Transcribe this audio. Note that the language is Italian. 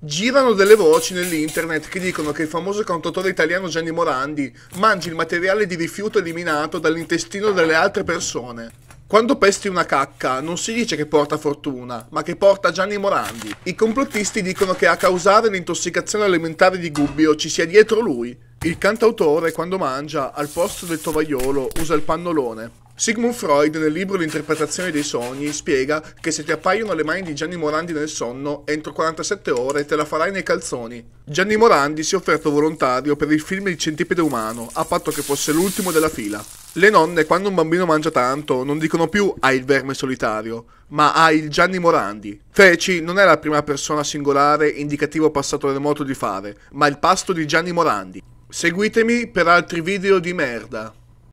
Girano delle voci nell'internet che dicono che il famoso cantatore italiano Gianni Morandi mangi il materiale di rifiuto eliminato dall'intestino delle altre persone. Quando pesti una cacca non si dice che porta fortuna, ma che porta Gianni Morandi. I complottisti dicono che a causare l'intossicazione alimentare di Gubbio ci sia dietro lui. Il cantautore quando mangia, al posto del tovagliolo, usa il pannolone. Sigmund Freud nel libro L'interpretazione dei sogni spiega che se ti appaiono le mani di Gianni Morandi nel sonno, entro 47 ore te la farai nei calzoni. Gianni Morandi si è offerto volontario per il film Il centipede umano, a patto che fosse l'ultimo della fila. Le nonne, quando un bambino mangia tanto, non dicono più hai il verme solitario, ma hai il Gianni Morandi. Feci non è la prima persona singolare indicativo passato remoto di fare, ma il pasto di Gianni Morandi. Seguitemi per altri video di merda.